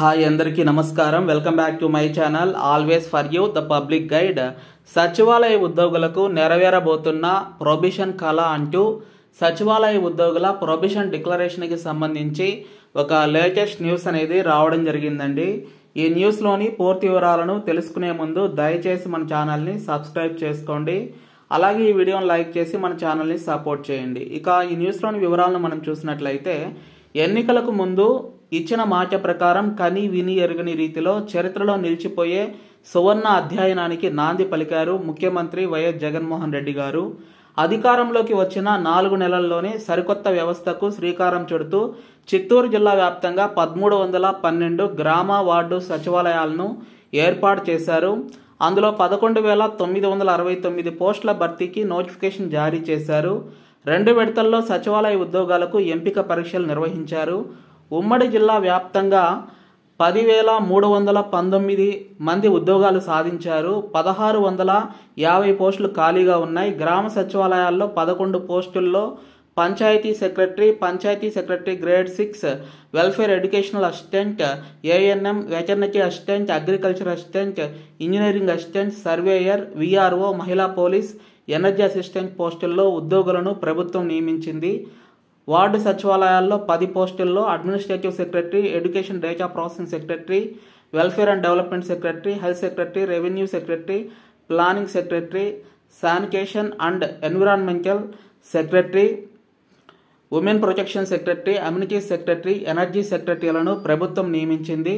hi అందరికీ నమస్కారం welcome back to my channel always for you the public guide సచివాలయ ఉద్యోగులకు నెరవేరబోతున్న ప్రొబిషన్ కళ అంటూ సచివాలయ ఉద్యోగుల ప్రొబిషన్ డిక్లరేషన్కి సంబంధించి ఒక లేటెస్ట్ న్యూస్ అనేది రావడం జరిగిందండి ఈ న్యూస్లోని పూర్తి వివరాలను తెలుసుకునే ముందు దయచేసి మన ఛానల్ని సబ్స్క్రైబ్ చేసుకోండి అలాగే ఈ వీడియోని లైక్ చేసి మన ఛానల్ని సపోర్ట్ చేయండి ఇక ఈ న్యూస్లోని వివరాలను మనం చూసినట్లయితే ఎన్నికలకు ముందు ఇచ్చిన మాట ప్రకారం కని విని ఎరుగని రీతిలో చరిత్రలో నిలిచిపోయే సువర్ణ అధ్యయనానికి నాంది పలికారు ముఖ్యమంత్రి వైఎస్ జగన్మోహన్ రెడ్డి గారు అధికారంలోకి వచ్చిన నాలుగు నెలల్లోనే సరికొత్త వ్యవస్థకు శ్రీకారం చుడుతూ చిత్తూరు జిల్లా వ్యాప్తంగా పదమూడు వందల పన్నెండు గ్రామ వార్డు సచివాలయాలను ఏర్పాటు చేశారు అందులో పదకొండు వేల తొమ్మిది వందల అరవై తొమ్మిది పోస్టుల భర్తీకి నోటిఫికేషన్ జారీ చేశారు రెండు విడతల్లో సచివాలయ ఉద్యోగాలకు ఎంపిక పరీక్షలు నిర్వహించారు ఉమ్మడి జిల్లా వ్యాప్తంగా పదివేల మూడు వందల పంతొమ్మిది మంది ఉద్యోగాలు సాధించారు పదహారు వందల యాభై పోస్టులు ఖాళీగా ఉన్నాయి గ్రామ సచివాలయాల్లో పదకొండు పోస్టుల్లో panchayat secretary panchayat secretary grade six welfare educational assistant ANM veterinary assistant agriculture assistant engineering assistant surveyor VRO మహిళా పోలీస్ ఎనర్జీ అసిస్టెంట్ పోస్టుల్లో ఉద్యోగులను ప్రభుత్వం నియమించింది వార్డు సచివాలయాల్లో పది పోస్టుల్లో administrative secretary education data processing secretary welfare and development secretary health secretary revenue secretary planning secretary sanitation and environmental secretary women protection secretary amenity secretary energy సెక్రటరీలను ప్రభుత్వం నియమించింది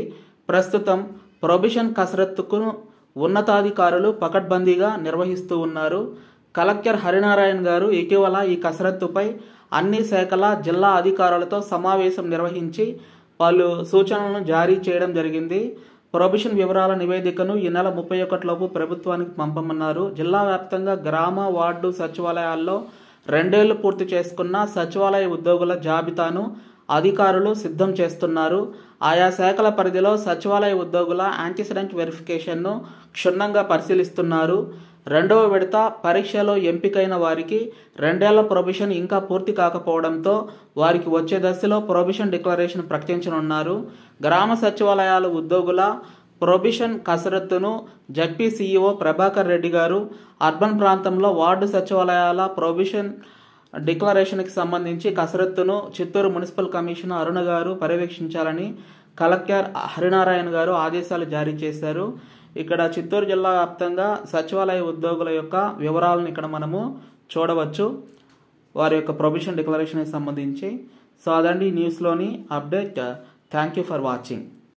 ప్రస్తుతం ప్రొబిషన్ కసరత్తుకు ఉన్నతాధికారులు పకడ్బందీగా నిర్వహిస్తూ ఉన్నారు కలెక్టర్ హరినారాయణ గారు ఇటీవల ఈ కసరత్తుపై అన్ని శాఖల జిల్లా అధికారులతో సమావేశం నిర్వహించి పలు సూచనలను జారీ చేయడం జరిగింది ప్రొబిషన్ వివరాల నివేదికను ఈ నెల ముప్పై ఒకటిలోపు ప్రభుత్వానికి పంపమన్నారు జిల్లా వ్యాప్తంగా గ్రామ వార్డు సచివాలయాల్లో రెండేళ్లు పూర్తి చేసుకున్న సచివాలయ ఉద్యోగుల జాబితాను అధికారులు సిద్ధం చేస్తున్నారు ఆయా శాఖల పరిధిలో సచివాలయ ఉద్యోగుల యాంటీసిడెంట్ వెరిఫికేషన్ను క్షుణ్ణంగా పరిశీలిస్తున్నారు రెండవ విడత పరీక్షలో ఎంపికైన వారికి రెండేళ్ల ప్రొబిషన్ ఇంకా పూర్తి కాకపోవడంతో వారికి వచ్చే దశలో ప్రొబిషన్ డిక్లరేషన్ ప్రకటించనున్నారు గ్రామ సచివాలయాల ఉద్యోగుల ప్రొబిషన్ కసరత్తును జడ్పీ సీఈఓ ప్రభాకర్ రెడ్డి గారు అర్బన్ ప్రాంతంలో వార్డు సచివాలయాల ప్రొబిషన్ డిక్లరేషన్కి సంబంధించి కసరత్తును చిత్తూరు మున్సిపల్ కమిషనర్ అరుణ గారు పర్యవేక్షించాలని కలెక్టర్ హరినారాయణ గారు ఆదేశాలు జారీ చేశారు ఇక్కడ చిత్తూరు జిల్లా వ్యాప్తంగా సచివాలయ ఉద్యోగుల యొక్క వివరాలను ఇక్కడ మనము చూడవచ్చు వారి యొక్క ప్రొఫెషన్ డిక్లరేషన్కి సంబంధించి సో అదండి న్యూస్లోని update thank you for watching